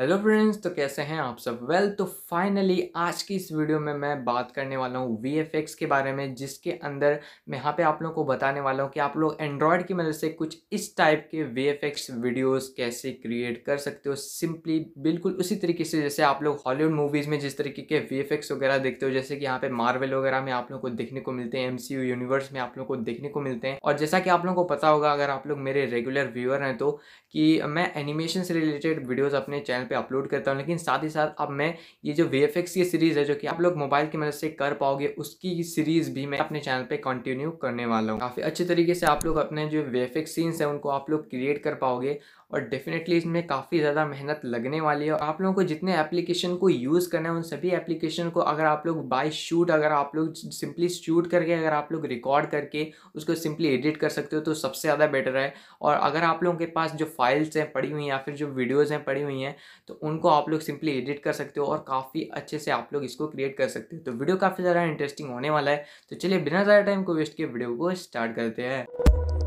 hello friends तो कैसे हैं आप सब वेल well, तो फाइनली आज की इस वीडियो में मैं बात करने वाला हूँ वी के बारे में जिसके अंदर मैं यहाँ पे आप लोगों को बताने वाला हूँ कि आप लोग एंड्रॉयड की मदद से कुछ इस टाइप के वी वीडियोस कैसे क्रिएट कर सकते हो सिंपली बिल्कुल उसी तरीके से जैसे आप लोग हॉलीवुड मूवीज़ में जिस तरीके के वी वगैरह देखते हो जैसे कि यहाँ पे मार्वल वगैरह में आप लोग को देखने को मिलते हैं एम यूनिवर्स में आप लोग को देखने को मिलते हैं और जैसा कि आप लोगों को पता होगा अगर आप लोग मेरे रेगुलर व्यूअर हैं तो कि मैं एनिमेशन से रिलेटेड वीडियोज़ अपने चैनल चैनल पे अपलोड करता हूँ लेकिन साथ ही साथ अब मैं ये जो वी की सीरीज़ है जो कि आप लोग मोबाइल की मदद से कर पाओगे उसकी सीरीज़ भी मैं अपने चैनल पे कंटिन्यू करने वाला हूँ काफ़ी अच्छे तरीके से आप लोग अपने जो वी सीन्स हैं उनको आप लोग क्रिएट कर पाओगे और डेफिनेटली इसमें काफ़ी ज़्यादा मेहनत लगने वाली है आप लोगों को जितने एप्लीकेशन को यूज़ करना है उन सभी एप्लीकेशन को अगर आप लोग बाय शूट अगर आप लोग सिंपली शूट करके अगर आप लोग रिकॉर्ड करके उसको सिंपली एडिट कर सकते हो तो सबसे ज़्यादा बेटर है और अगर आप लोगों के पास जो फाइल्स हैं पड़ी हुई हैं या फिर जो वीडियोज़ हैं पड़ी हुई हैं तो उनको आप लोग सिंपली एडिट कर सकते हो और काफ़ी अच्छे से आप लोग इसको क्रिएट कर सकते हो तो वीडियो काफ़ी ज़्यादा इंटरेस्टिंग होने वाला है तो चलिए बिना ज़्यादा टाइम को वेस्ट किए वीडियो को स्टार्ट करते हैं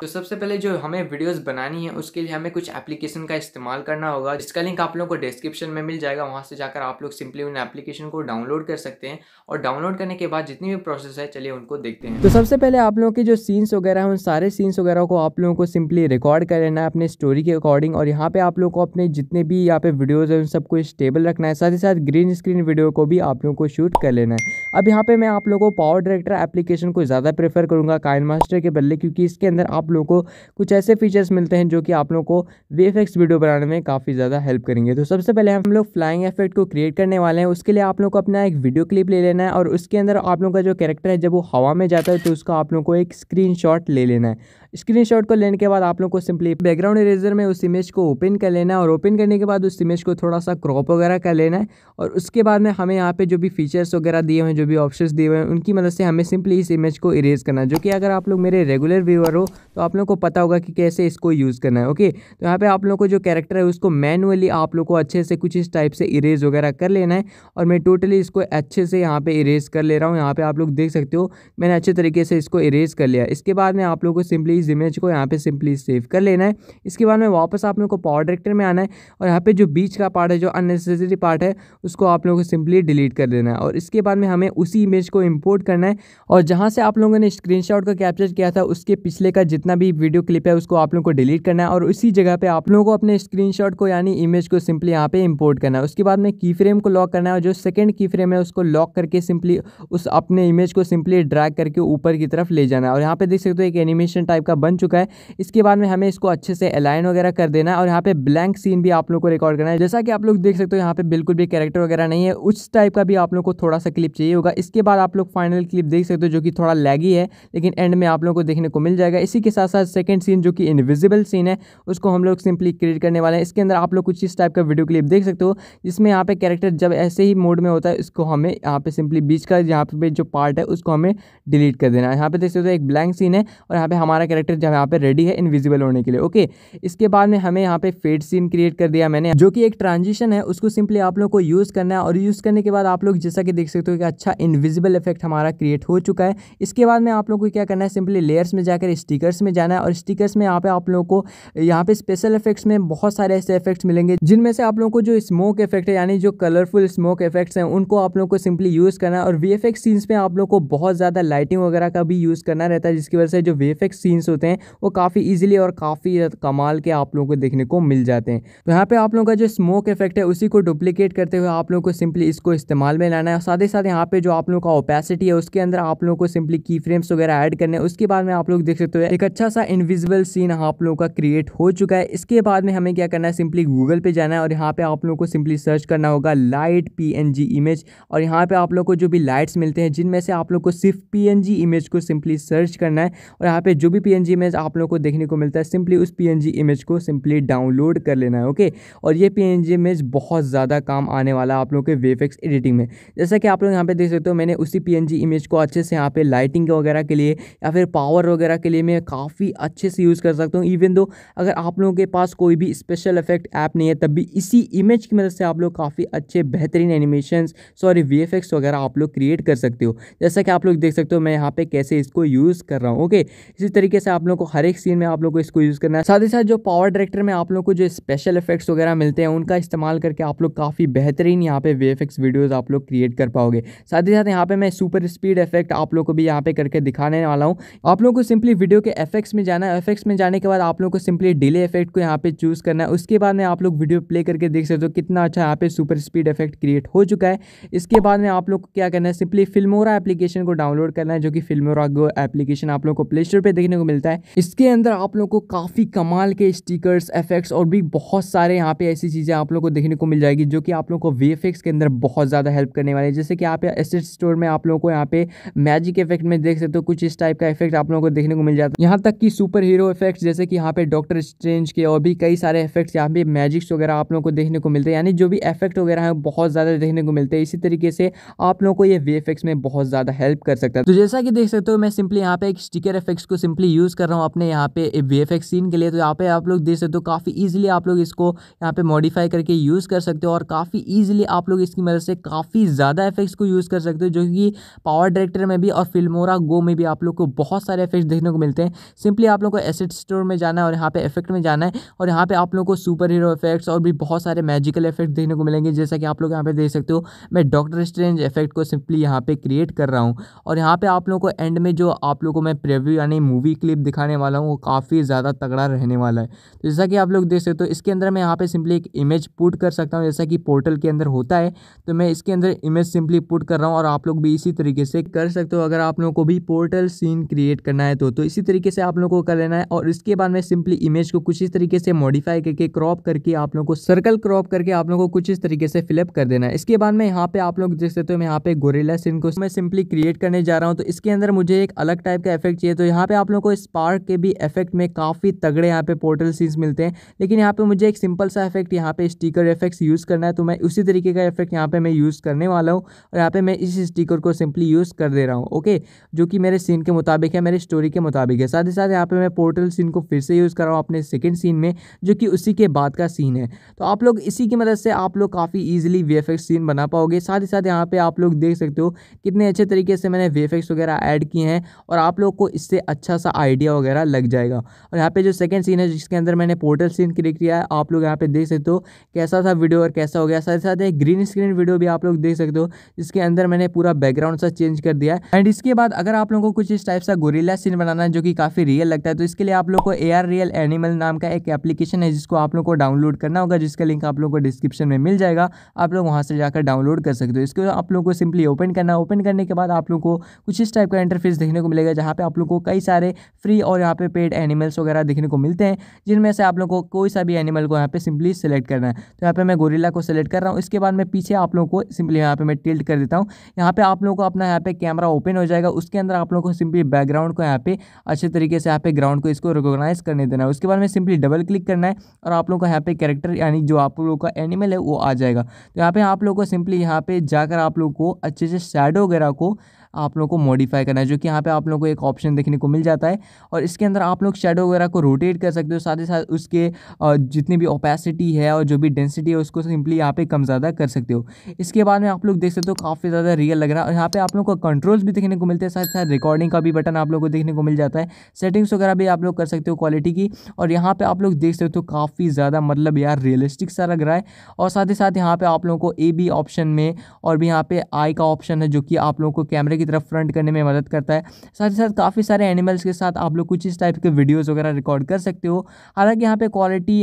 तो सबसे पहले जो हमें वीडियोस बनानी है उसके लिए हमें कुछ एप्लीकेशन का इस्तेमाल करना होगा जिसका लिंक आप लोगों को डिस्क्रिप्शन में मिल जाएगा वहाँ से जाकर आप लोग सिंपली उन एप्लीकेशन को डाउनलोड कर सकते हैं और डाउनलोड करने के बाद जितनी भी प्रोसेस है चलिए उनको देखते हैं तो सबसे पहले आप लोगों के जो सीन्स वगैरह हैं उन सारे सीन्स वगैरह को आप लोगों को सिंपली रिकॉर्ड कर लेना है अपने स्टोरी के अकॉर्डिंग और यहाँ पे आप लोग को अपने जितने भी यहाँ पे वीडियोज़ हैं उन सबको स्टेबल रखना है साथ ही साथ ग्रीन स्क्रीन वीडियो को भी आप लोगों को शूट कर लेना है अब यहाँ पे मैं आप लोगों को पावर डायरेक्टर एप्लीकेशन को ज़्यादा प्रेफर करूँगा काइन मास्टर के बदले क्योंकि इसके अंदर आप आप लोगों को कुछ ऐसे फीचर्स मिलते हैं जो कि आप लोगों को वी वीडियो बनाने में काफ़ी ज़्यादा हेल्प करेंगे तो सबसे पहले हम लोग फ्लाइंग इफेक्ट को क्रिएट करने वाले हैं उसके लिए आप लोग को अपना एक वीडियो क्लिप ले लेना है और उसके अंदर आप लोगों का जो कैरेक्टर है जब वो हवा में जाता है तो उसका आप लोग को एक स्क्रीन ले लेना है स्क्रीनशॉट को लेने के बाद आप लोग को सिंपली बैकग्राउंड इरेजर में उस इमेज को ओपन कर लेना है और ओपन करने के बाद उस इमेज को थोड़ा सा क्रॉप वगैरह कर लेना है और उसके बाद में हमें यहाँ पे जो भी फीचर्स वगैरह दिए हुए हैं जो भी ऑप्शंस दिए हुए हैं उनकी मदद से हमें सिंपली इस इमेज को इरेज करना है जो कि अगर आप लोग मेरे रेगुलर व्यूअर हो तो आप लोग को पता होगा कि कैसे इसको यूज़ करना है ओके तो यहाँ पर आप लोग को जो कैरेक्टर है उसको मैनुअली आप लोग को अच्छे से कुछ इस टाइप से इरेज वगैरह कर लेना है और मैं टोटली इसको अच्छे से यहाँ पर इरेज कर ले रहा हूँ यहाँ पर आप लोग देख सकते हो मैंने अच्छे तरीके से इसको इरेज कर लिया इसके बाद में आप लोग को सिंपली इस इमेज को यहाँ पे सिंपली सेव कर लेना है इसके बाद में वापस आप लोग को पावर डायरेक्टर में आना है और यहाँ पे जो बीच का पार्ट है जो अननेसेसरी पार्ट है उसको आप लोगों को सिंपली डिलीट कर देना है और इसके बाद में हमें उसी इमेज को इम्पोर्ट करना है और जहाँ से आप लोगों ने स्क्रीन का कैप्चर किया था उसके पिछले का जितना भी वीडियो क्लिप है उसको आप लोगों को डिलीट करना है और उसी जगह पर आप लोगों को अपने स्क्रीन को यानी इमेज को सिंपली यहाँ पर इम्पोर्ट करना है उसके बाद में की फ्रेम को लॉक करना है और जो सेकेंड की फ्रेम है उसको लॉक करके सिंपली उस अपने इमेज को सिंपली ड्रैग करके ऊपर की तरफ ले जाना है और यहाँ पे देख सकते हो एक एनिमेशन टाइप आपका बन चुका है इसके बाद में हमें इसको अच्छे से अलाइन वगैरह कर देना है और यहाँ पे ब्लैंक सीन भी आप लोग को रिकॉर्ड करना है जैसा कि आप लोग देख सकते हो यहाँ पे बिल्कुल भी कैरेक्टर वगैरह नहीं है उस टाइप का भी आप लोग को थोड़ा सा क्लिप चाहिए होगा इसके बाद आप लोग फाइनल क्लिप देख सकते हो जो कि थोड़ा लैगी है लेकिन एंड में आप लोग को देखने को मिल जाएगा इसी के साथ साथ सेकेंड सीन जो कि इनविजिबल सीन है उसको हम लोग सिंपली क्रिएट करने वाले हैं इसके अंदर आप लोग कुछ इस टाइप का वीडियो क्लिप देख सकते हो जिसमें यहाँ पे कैरेक्टर जब ऐसे ही मोड में होता है इसको हमें यहाँ पे सिंपली बीच का यहाँ पे जो पार्ट है उसको हमें डिलीट कर देना है यहाँ पे देख सकते हो एक ब्लैंक सीन है और यहाँ पे हमारा करेक्टर जब यहाँ पे रेडी है इनविजिबल होने के लिए ओके इसके बाद में हमें यहाँ पे फेड सीन क्रिएट कर दिया मैंने जो कि एक ट्रांजिशन है उसको सिंपली आप लोग को यूज़ करना है और यूज़ करने के बाद आप लोग जैसा कि देख सकते हो कि अच्छा इनविजिबल इफेक्ट हमारा क्रिएट हो चुका है इसके बाद में आप लोग को क्या करना है सिंपली लेयर्स में जाकर स्टिकर्स में जाना है और स्टिकर्स में यहाँ पे आप लोग को यहाँ पे स्पेशल इफेक्ट्स में बहुत सारे ऐसे इफेक्ट्स मिलेंगे जिनमें से आप लोगों को जो स्मोक इफेक्ट है यानी जो कलरफुल स्मोक इफेक्ट्स हैं उनको आप लोग को सिंपली यूज़ करना है और वी सीन्स में आप लोग को बहुत ज़्यादा लाइटिंग वगैरह का भी यूज़ करना रहता है जिसकी वजह से जो वी सीन्स प्लेयर्स होते हैं वो काफ़ी ईजिली और काफ़ी कमाल के आप लोगों को देखने को मिल जाते हैं तो यहाँ पर आप लोगों का जो स्मोक इफेक्ट है उसी को डुप्लीकेट करते हुए आप लोगों को सिंपली इसको इस्तेमाल में लाना है साथ ही साथ यहाँ पर जो आप लोगों का ओपेसिटी है उसके अंदर आप लोगों को सिंपली की फ्रेम्स वगैरह ऐड करने उसके बाद में आप लोग देख सकते हो एक अच्छा सा इनविजिबल सीन आप लोगों का क्रिएट हो चुका है इसके बाद में हमें क्या करना है सिंपली गूगल पे जाना है और यहाँ पे आप लोगों को सिंपली सर्च करना होगा लाइट पीएनजी इमेज और यहाँ पे आप लोगों को जो भी लाइट्स मिलते हैं जिनमें से आप लोग को सिर्फ पी इमेज को सिंपली सर्च करना है और यहाँ पे जो भी पी पीएनजी इमेज आप लोगों को देखने को मिलता है सिंपली उस पी इमेज को सिंपली डाउनलोड कर लेना है ओके और ये पी इमेज बहुत ज़्यादा काम आने वाला है आप लोगों के वेफेक्स एडिटिंग में जैसा कि आप लोग यहाँ पे देख सकते हो मैंने उसी पी इमेज को अच्छे से यहाँ पे लाइटिंग वगैरह के लिए या फिर पावर वगैरह के लिए मैं काफ़ी अच्छे से यूज़ कर सकता हूँ इवन दो अगर आप लोगों के पास कोई भी स्पेशल इफेक्ट ऐप नहीं है तब भी इसी इमेज की मदद से आप लोग काफ़ी अच्छे बेहतरीन एनिमेशन सॉरी वी वगैरह आप लोग क्रिएट कर सकते हो जैसा कि आप लोग देख सकते हो मैं यहाँ पे कैसे इसको यूज़ कर रहा हूँ ओके इसी तरीके से से आप लोग को हर एक सीन में आप लोग को इसको यूज़ करना है साथ ही साथ जो पावर डायरेक्टर में आप लोग को जो स्पेशल इफेक्ट्स वगैरह मिलते हैं उनका इस्तेमाल करके आप लोग काफ़ी बेहतरीन यहाँ पे वे एफेक्ट्स वीडियोज़ आप लोग क्रिएट कर पाओगे साथ ही साथ यहाँ पे मैं सुपर स्पीड इफेक्ट आप लोग को भी यहाँ पे करके दिखाने वाला हूँ आप लोग को सिंपली वीडियो के एफेक्ट्स में जाना है एफेक्ट्स में जाने के बाद आप लोग को सिंपली डिले इफेक्ट को यहाँ पे चूज़ करना है उसके बाद में आप लोग वीडियो प्ले करके देख सकते हो कितना अच्छा यहाँ पे सुपर स्पीड इफेक्ट क्रिएट हो चुका है इसके बाद में आप लोग को क्या करना है सिंपली फिल्मोरा एप्लीकेशन को डाउनलोड करना है जो कि फिल्मोरा एप्लीकेशन आप लोग को प्ले स्टोर पर देखने को मिल मिलता है इसके अंदर आप लोग को काफ़ी कमाल के स्टिकर्स एफेक्ट्स और भी बहुत सारे यहाँ पे ऐसी चीज़ें आप लोगों को देखने को मिल जाएगी जो कि आप लोगों को वी के अंदर बहुत ज़्यादा हेल्प करने वाले हैं जैसे कि आप एसेट स्टोर में आप लोगों को यहाँ पे मैजिक इफेक्ट में देख सकते हो कुछ इस टाइप का इफेक्ट आप लोग को देखने को मिल जाता है यहाँ तक कि सुपर हीरो इफेक्ट्स जैसे कि यहाँ पे डॉक्टर स्ट्रेंज के और भी कई सारे इफेक्ट्स यहाँ पे मैजिक्स वगैरह आप लोग को देखने को मिलते हैं यानी जो भी इफेक्ट वगैरह है बहुत ज़्यादा देखने को मिलते हैं इसी तरीके से आप लोगों को ये वी में बहुत ज़्यादा हेल्प कर सकता है तो जैसा कि देख सकते हो मैं सिंपली यहाँ पे एक स्टिकर इफेक्ट्स को सिंपली यूज यूज़ कर रहा हूँ अपने यहाँ पे वी एफ सीन के लिए तो यहाँ पे आप लोग देख सकते हो काफ़ी ईजिली आप लोग इसको यहाँ पे मॉडिफाई करके यूज़ कर सकते हो और काफ़ी ईजिली आप लोग इसकी मदद से काफ़ी ज़्यादा इफेक्ट्स को यूज़ कर सकते हो जो कि पावर डायरेक्टर में भी और फिल्मोरा गो में भी आप लोग को बहुत सारे इफेक्ट्स देखने को मिलते हैं सिंपली आप लोग को एसेट स्टोर में जाना है और यहाँ पे इफेक्ट में जाना है और यहाँ पे आप लोग को सुपर हीरो इफेक्ट्स और भी बहुत सारे मैजिकल इफेक्ट देखने को मिलेंगे जैसा कि आप लोग यहाँ पे देख सकते हो मैं डॉक्टर स्ट्रेंज इफेक्ट को सिंपली यहाँ पे क्रिएट कर रहा हूँ और यहाँ पे आप लोग को एंड में जो आप लोगों को मैं प्रिव्यू यानी मूवी क्लिप क्लिप दिखाने वाला हूँ वो काफ़ी ज़्यादा तगड़ा रहने वाला है तो जैसा कि आप लोग देख सकते हो तो इसके अंदर मैं यहाँ पे सिंपली एक इमेज पुट कर सकता हूँ जैसा कि पोर्टल के अंदर होता है तो मैं इसके अंदर इमेज सिंपली पुट कर रहा हूँ और आप लोग भी इसी तरीके से कर सकते हो अगर आप लोगों को भी पोर्टल सीन क्रिएट करना है तो, तो इसी तरीके से आप लोगों को कर लेना है और इसके बाद में सिंपली इमेज को कुछ इस तरीके से मॉडिफाई करके क्रॉप करके आप लोगों को सर्कल क्रॉप करके आप लोगों को कुछ इस तरीके से फिलअप कर देना है इसके बाद में यहाँ पे आप लोग देख सकते हो मैं यहाँ पे गोरेला सीन को मैं सिंपली क्रिएट करने जा रहा हूँ तो इसके अंदर मुझे एक अलग टाइप का इफेक्ट चाहिए तो यहाँ पे आप लोगों को स्पार्क के भी इफेक्ट में काफ़ी तगड़े यहाँ पे पोर्टल सीन्स मिलते हैं लेकिन यहाँ पे मुझे एक सिंपल सा इफेक्ट यहाँ पे स्टिकर इफेक्ट्स यूज़ करना है तो मैं उसी तरीके का इफेक्ट यहाँ पे मैं यूज़ करने वाला हूँ और यहाँ पे मैं इस स्टिकर को सिंपली यूज़ कर दे रहा हूँ ओके जो कि मेरे सीन के मुताबिक है मेरे स्टोरी के मुताबिक है साथ ही साथ यहाँ पर मैं पोर्टल सीन को फिर से यूज़ कर रहा हूँ अपने सेकेंड सीन में जो कि उसी के बाद का सीन है तो आप लोग इसी की मदद से आप लोग काफ़ी ईजिली वी सीन बना पाओगे साथ ही साथ यहाँ पर आप लोग देख सकते हो कितने अच्छे तरीके से मैंने वी वगैरह ऐड किए हैं और आप लोग को इससे अच्छा सा आइडिया वगैरह लग जाएगा और यहाँ पे जो सेकंड सीन है जिसके अंदर मैंने पोर्टल सीन क्लिक किया है आप लोग यहाँ पे देख सकते हो कैसा था वीडियो और कैसा हो गया साथ साथ एक ग्रीन स्क्रीन वीडियो भी आप लोग देख सकते हो जिसके अंदर मैंने पूरा बैकग्राउंड सा चेंज कर दिया है एंड इसके बाद अगर आप लोगों को कुछ इस टाइप सा गोरीला सीन बनाना है जो कि काफ़ी रियल लगता है तो इसके लिए आप लोग को ए रियल एनिमल नाम का एक एप्लीकेशन है जिसको आप लोग को डाउनलोड करना होगा जिसका लिंक आप लोग को डिस्क्रिप्शन में मिल जाएगा आप लोग वहाँ से जाकर डाउनलोड कर सकते हो बाद आप लोग को सिंपली ओपन करना ओपन करने के बाद आप लोग को कुछ इस टाइप का इंटरफेस देखने को मिलेगा जहाँ पे आप लोग को कई सारे फ्री और यहाँ पे पेड एनिमल्स वगैरह देखने को मिलते हैं जिनमें से आप लोगों को कोई सा भी एनिमल को यहाँ पे सिंपली सेलेक्ट करना है तो यहाँ पे मैं गोरिल्ला को सेलेक्ट कर रहा हूँ इसके बाद मैं पीछे आप लोगों को सिंपली यहाँ पे मैं टिल्ट कर देता हूँ यहाँ पे आप लोगों को अपना यहाँ पे कैमरा ओपन हो जाएगा उसके अंदर आप लोगों को सिंपली बैकग्राउंड को यहाँ पे अच्छे तरीके से यहाँ पे ग्राउंड को इसको रिकोगनाइज करने देना है उसके बाद में सिंपली डबल क्लिक करना है और आप लोगों का यहाँ पे कैरेक्टर यानी जो आप लोगों का एनिमल है वो आ जाएगा तो यहाँ पे आप लोगों को सिंपली यहाँ पे जाकर आप लोगों को अच्छे से शेडो वगैरह को आप लोगों को मॉडिफाई करना है जो कि यहाँ पे आप लोगों को एक ऑप्शन देखने को मिल जाता है और इसके अंदर आप लोग शेडो वगैरह को रोटेट कर सकते हो साथ ही साथ उसके जितनी भी ओपेसिटी है और जो भी डेंसिटी है उसको सिंपली यहाँ पे कम ज़्यादा कर सकते हो इसके बाद में आप लोग देख सकते हो काफ़ी ज़्यादा रियल लग रहा है और यहाँ पर आप लोग को कंट्रोल्स भी देखने को मिलते हैं साथ ही साथ रिकॉर्डिंग का भी बटन आप लोग को देखने को मिल जाता है सेटिंग्स वगैरह भी आप लोग कर सकते हो क्वालिटी की और यहाँ पर आप लोग देख सकते हो तो काफ़ी ज़्यादा मतलब यार रियलिस्टिक सा लग रहा है और साथ ही साथ यहाँ पर आप लोगों को ए बी ऑप्शन में और भी यहाँ पे आई का ऑप्शन है जो कि आप लोगों को कैमरे की तरफ फ्रंट करने में मदद करता है साथ ही साथ काफ़ी सारे एनिमल्स के साथ आप लोग कुछ इस टाइप के वीडियोज़ वगैरह रिकॉर्ड कर सकते हो हालांकि यहाँ पे क्वालिटी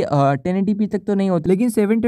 टेन तक तो नहीं होती लेकिन सेवन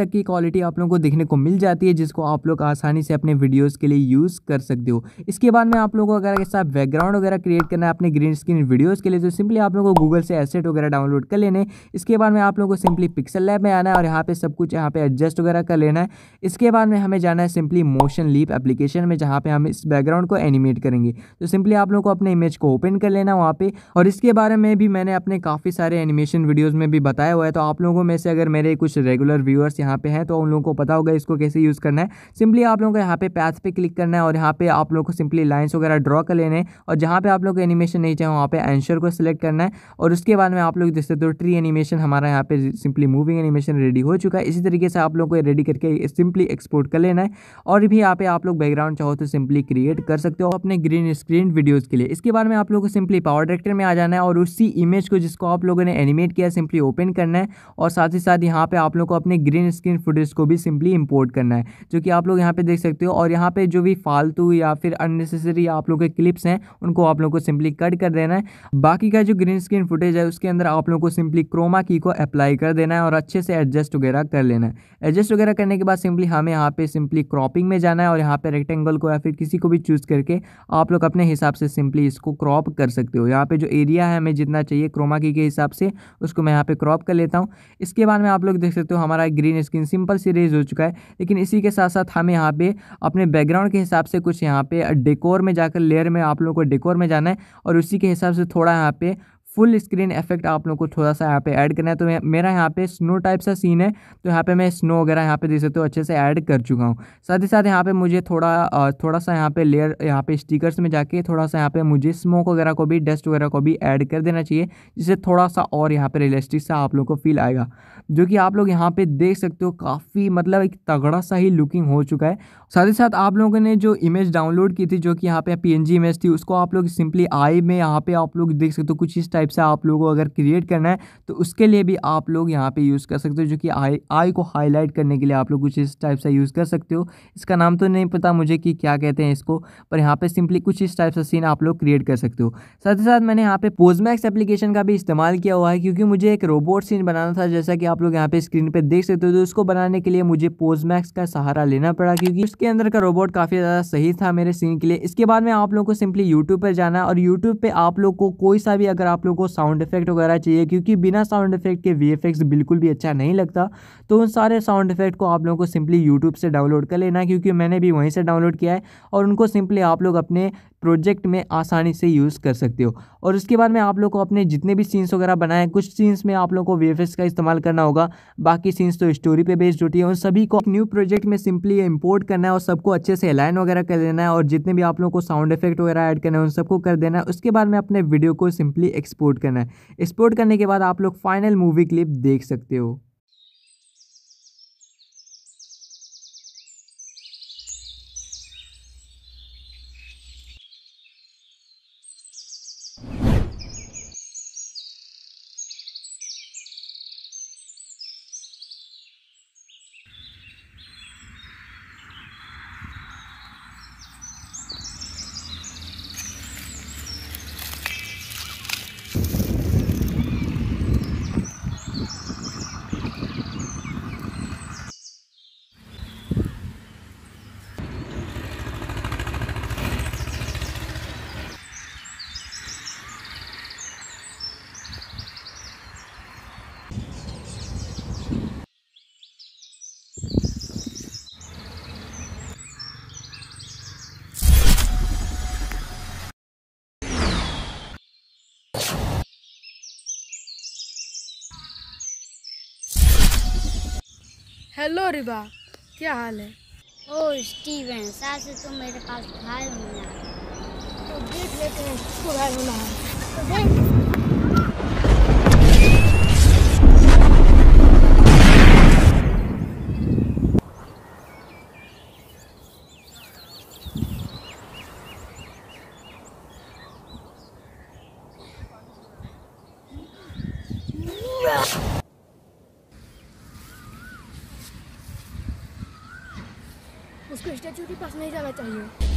तक की क्वालिटी आप लोगों को देखने को मिल जाती है जिसको आप लोग आसानी से अपने वीडियोज़ के लिए यूज़ कर सकते हो इसके बाद में आप लोगों को अगर ऐसा बैकग्राउंड वगैरह क्रिएट करना है अपने ग्रीन स्क्रीन वीडियोज़ के लिए तो सिंपली आप लोगों को गूगल से एसेट वगैरह डाउनलोड कर लेने इसके बाद में आप लोगों को सिंपली पिक्सल लैब में आना है और यहाँ पे सब कुछ यहाँ पे एडजस्ट वगैरह कर लेना है इसके बाद में हमें जाना है सिंपली मोशन लीप एप्लीकेशन में जहाँ पे हम इस बैकग्राउंड बैकग्राउंड को एनिमेट करेंगे तो सिंपली आप लोगों को अपने इमेज को ओपन कर लेना वहाँ पे और इसके बारे में भी मैंने अपने काफ़ी सारे एनिमेशन वीडियोज़ में भी बताया हुआ है तो आप लोगों में से अगर मेरे कुछ रेगुलर व्यूअर्स यहाँ पे हैं तो उन लोगों को पता होगा इसको कैसे यूज़ करना है सिंपली आप लोगों को यहाँ पे पैथ पे क्लिक करना है और यहाँ पे आप लोगों को सिंपली लाइन्स वगैरह ड्रॉ कर लेने और जहाँ पर आप लोग एनिमेशन नहीं चाहिए वहाँ पे एंशर को सिलेक्ट करना है और उसके बाद में आप लोग जैसे तो ट्री एनिमेशन हमारा यहाँ पे सिंपली मूविंग एनिमेशन रेडी हो चुका है इसी तरीके से आप लोग को रेडी करके सिंपली एक्सपोर्ट कर लेना है और भी यहाँ पे आप लोग बैकग्राउंड चाहो तो सिंपली क्रिएट कर सकते हो अपने ग्रीन स्क्रीन वीडियोज़ के लिए इसके बाद में आप लोगों को सिंपली पावर डायरेक्टर में आ जाना है और उसी इमेज को जिसको आप लोगों ने एनिमेट किया सिंपली ओपन करना है और साथ ही साथ यहाँ पर आप लोग को अपने ग्रीन स्क्रीन फुटेज को भी सिंपली इम्पोर्ट करना है जो कि आप लोग यहाँ पर देख सकते हो और यहाँ पर जो भी फालतू या फिर अननेसेसरी आप लोग के क्लिप्स हैं उनको आप लोग को सिंपली कट कर देना है बाकी का जो ग्रीन स्क्रीन फुटेज है उसके अंदर आप लोग को सिंपली क्रोमा की को अप्लाई कर देना है और अच्छे से एडजस्ट वगैरह कर लेना है एडजस्ट वगैरह करने के बाद सिंपली हमें यहाँ पे सिंपली क्रॉपिंग में जाना है और यहाँ पे रेक्टेंगल को या फिर किसी को भी चूज़ करके आप लोग अपने हिसाब से सिंपली इसको क्रॉप कर सकते हो यहाँ पे जो एरिया है हमें जितना चाहिए क्रोमा की के हिसाब से उसको मैं यहाँ पे क्रॉप कर लेता हूँ इसके बाद में आप लोग देख सकते हो हमारा ग्रीन स्क्रीन सिंपल सी रेज हो चुका है लेकिन इसी के साथ साथ हमें यहाँ पे अपने बैकग्राउंड के हिसाब से कुछ यहाँ पे डेकोर में जाकर लेयर में आप लोगों को डेकोर में जाना है और उसी के हिसाब से थोड़ा यहाँ पे फुल स्क्रीन इफेक्ट आप लोग को थोड़ा सा यहाँ पे ऐड करना है तो मेरा यहाँ पे स्नो टाइप सा सीन है तो यहाँ पे मैं स्नो वगैरह यहाँ पे देख सकते हो अच्छे से ऐड कर चुका हूँ साथ ही साथ यहाँ पे मुझे थोड़ा थोड़ा सा यहाँ पे लेयर यहाँ पे स्टिकर्स में जाके थोड़ा सा यहाँ पे मुझे स्मोक वगैरह को भी डस्ट वगैरह को भी ऐड कर देना चाहिए जिससे थोड़ा सा और यहाँ पर रियलिस्टिक सा आप लोग को फील आएगा जो कि आप लोग यहाँ पे देख सकते हो काफ़ी मतलब एक तगड़ा सा ही लुकिंग हो चुका है साथ ही साथ आप लोगों ने जो इमेज डाउनलोड की थी जो कि यहाँ पे पी इमेज थी उसको आप लोग सिंपली आई में यहाँ पे आप लोग देख सकते हो कुछ इस टाइप टाइप से आप लोगों को अगर क्रिएट करना है तो उसके लिए भी आप लोग यहाँ पे यूज़ कर सकते हो जो कि आई आई को हाईलाइट करने के लिए आप लोग कुछ इस टाइप से यूज़ कर सकते हो इसका नाम तो नहीं पता मुझे कि क्या कहते हैं इसको पर यहाँ पर सिंपली कुछ इस टाइप सा सीन आप लोग क्रिएट कर सकते हो साथ ही साथ मैंने यहाँ पे पोजमैक्स एप्लीकेशन का भी इस्तेमाल किया हुआ है क्योंकि मुझे एक रोबोट सीन बनाना था जैसा कि आप लोग यहाँ पे स्क्रीन पर देख सकते हो तो उसको बनाने के लिए मुझे पोजमैक्स का सहारा लेना पड़ा क्योंकि उसके अंदर का रोबोट काफ़ी ज़्यादा सही था मेरे सीन के लिए इसके बाद में आप लोग को सिंपली यूट्यूब पर जाना और यूट्यूब पर आप लोग को कोई सा भी अगर आप लोग लोगों को साउंड इफेक्ट वगैरह चाहिए क्योंकि बिना साउंड इफेक्ट के वी बिल्कुल भी अच्छा नहीं लगता तो उन सारे साउंड इफेक्ट को आप लोगों को सिंपली यूट्यूब से डाउनलोड कर लेना क्योंकि मैंने भी वहीं से डाउनलोड किया है और उनको सिंपली आप लोग अपने प्रोजेक्ट में आसानी से यूज़ कर सकते हो और उसके बाद में आप लोग को अपने जितने भी सीन्स वगैरह बनाए कुछ सीन्स में आप लोग को वी का इस्तेमाल करना होगा बाकी सीन्स तो स्टोरी पे बेस्ड होती है उन सभी को न्यू प्रोजेक्ट में सिंपली इम्पोर्ट करना है और सबको अच्छे से अलाइन वगैरह कर देना है और जितने भी आप लोग को साउंड इफेक्ट वगैरह ऐड करना है उन सबको कर देना है उसके बाद में अपने वीडियो को सिंपली एक्सपोर्ट करना है एक्सपोर्ट करने के बाद आप लोग फाइनल मूवी क्लिप देख सकते हो हेलो रिबा क्या हाल है ओ स्टीवन सासे तुम तो मेरे पास घायल होना तो देख लेते हैं तो घायल होना है तो देख स्टैचू के पास नहीं जाना चाहिए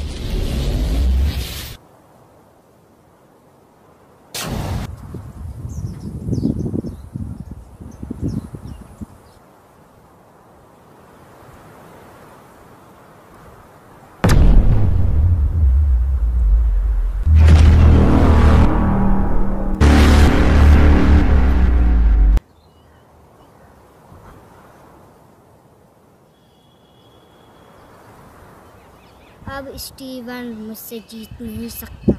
स्टीवन मुझसे जीत नहीं सकता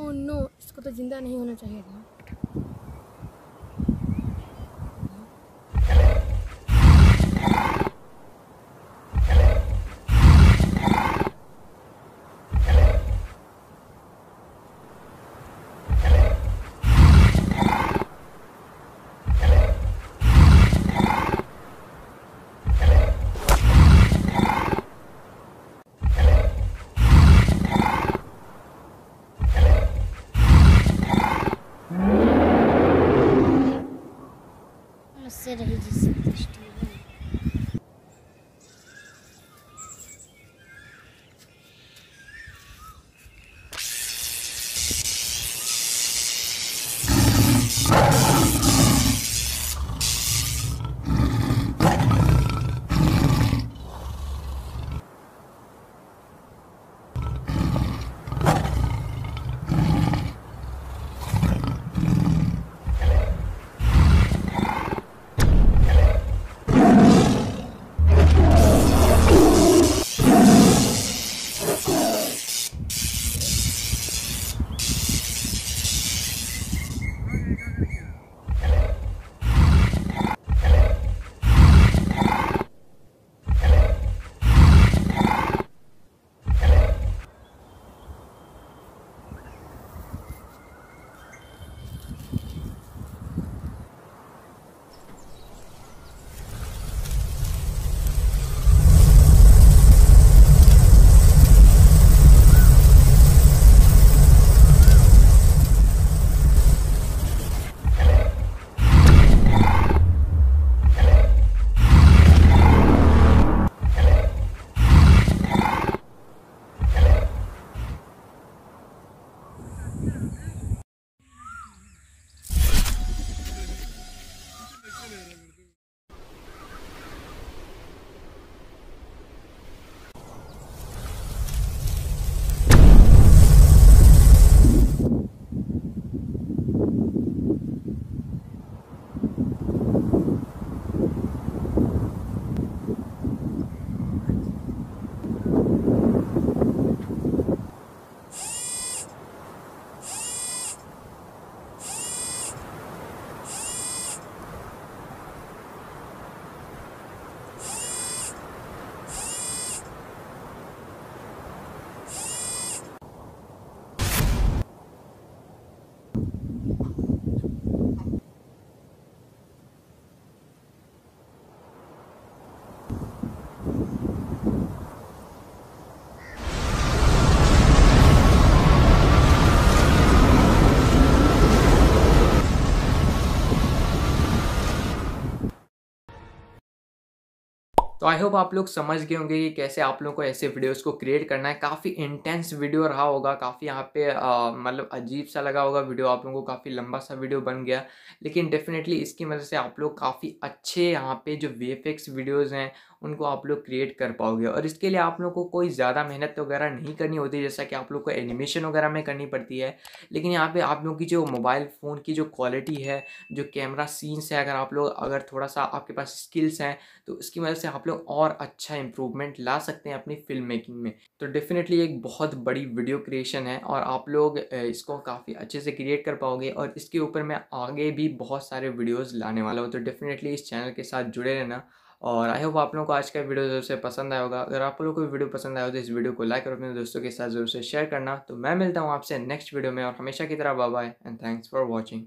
ओह oh नो इसको तो ज़िंदा नहीं होना चाहिए था से रही जिससे दृष्टि よし。आई तो होप आप लोग समझ गए होंगे कि कैसे आप लोगों को ऐसे वीडियोस को क्रिएट करना है काफ़ी इंटेंस वीडियो रहा होगा काफ़ी यहाँ पे मतलब अजीब सा लगा होगा वीडियो आप लोगों को काफ़ी लंबा सा वीडियो बन गया लेकिन डेफिनेटली इसकी मतलब से आप लोग काफ़ी अच्छे यहाँ पे जो वी वीडियोज़ हैं उनको आप लोग क्रिएट कर पाओगे और इसके लिए आप लोग को कोई ज़्यादा मेहनत वगैरह नहीं करनी होती जैसा कि आप लोग को एनिमेशन वगैरह में करनी पड़ती है लेकिन यहाँ पे आप लोग की जो मोबाइल फ़ोन की जो क्वालिटी है जो कैमरा सीन्स है अगर आप लोग अगर थोड़ा सा आपके पास स्किल्स हैं तो इसकी मदद से आप लोग और अच्छा इम्प्रूवमेंट ला सकते हैं अपनी फिल्म मेकिंग में तो डेफिनेटली एक बहुत बड़ी वीडियो क्रिएशन है और आप लोग इसको काफ़ी अच्छे से क्रिएट कर पाओगे और इसके ऊपर मैं आगे भी बहुत सारे वीडियोज़ लाने वाला हूँ तो डेफिनेटली इस चैनल के साथ जुड़े रहना और आई होप आप लोगों को आज का वीडियो जरूर से पसंद आया होगा अगर आप लोगों को वीडियो पसंद आया हो तो इस वीडियो को लाइक और अपने दोस्तों के साथ जरूर से शेयर करना तो मैं मिलता हूँ आपसे नेक्स्ट वीडियो में और हमेशा की तरह bye and thanks for watching